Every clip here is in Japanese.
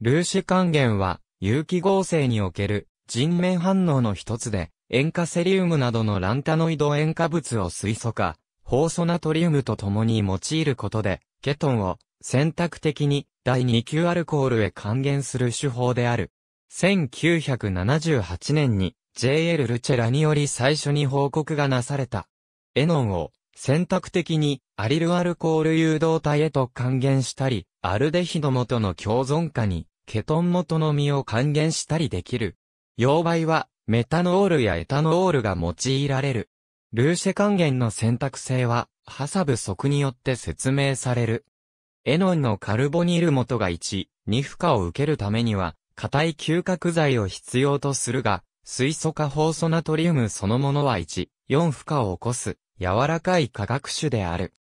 粒子還元は、有機合成における人面反応の一つで、塩化セリウムなどのランタノイド塩化物を水素化、放素ナトリウムと共に用いることで、ケトンを選択的に第2級アルコールへ還元する手法である。1978年に JL ルチェラにより最初に報告がなされた。エノンを選択的にアリルアルコール誘導体へと還元したり、アルデヒド元の共存化に、ケトン元の実を還元したりできる。溶媒は、メタノールやエタノールが用いられる。ルーシェ還元の選択性は、ハサブ則によって説明される。エノンのカルボニル元が1、2負荷を受けるためには、硬い吸覚剤を必要とするが、水素化放素ナトリウムそのものは1、4負荷を起こす、柔らかい化学種である。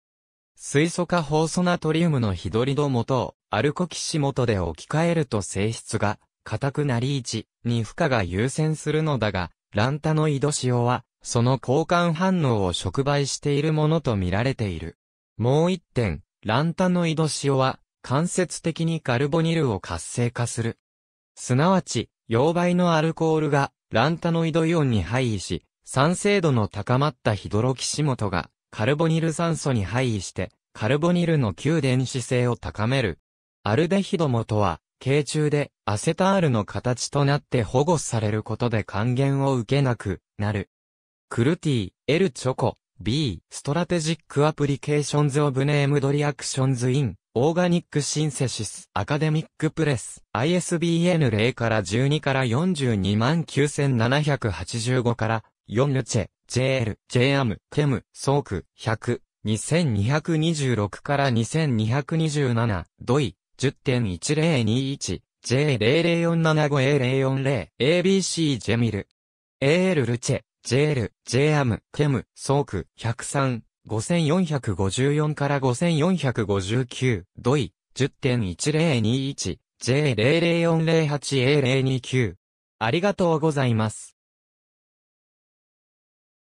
水素化ホ素ナトリウムのヒドリド元をアルコキシ元で置き換えると性質が、硬くなり置に負荷が優先するのだが、ランタノイド塩は、その交換反応を触媒しているものと見られている。もう一点、ランタノイド塩は、間接的にカルボニルを活性化する。すなわち、溶媒のアルコールが、ランタノイドイオンに配位し、酸性度の高まったヒドロキシ元が、カルボニル酸素に配位して、カルボニルの旧電子性を高める。アルデヒドもとは、軽中でアセタールの形となって保護されることで還元を受けなくなる。クルティ、エルチョコ、B、ストラテジックアプリケーションズオブネームドリアクションズイン、オーガニックシンセシス、アカデミックプレス、ISBN 0から12から42万9785から、4ルチェ、JL、JAM、KEM、ソーク、100、2226から2227、ドイ、10.1021、J00475A040、ABC ジェミル。AL ルチェ、JL、JAM、KEM、ソーク、103、5454から5459、ドイ、10.1021、J00408A029。ありがとうございます。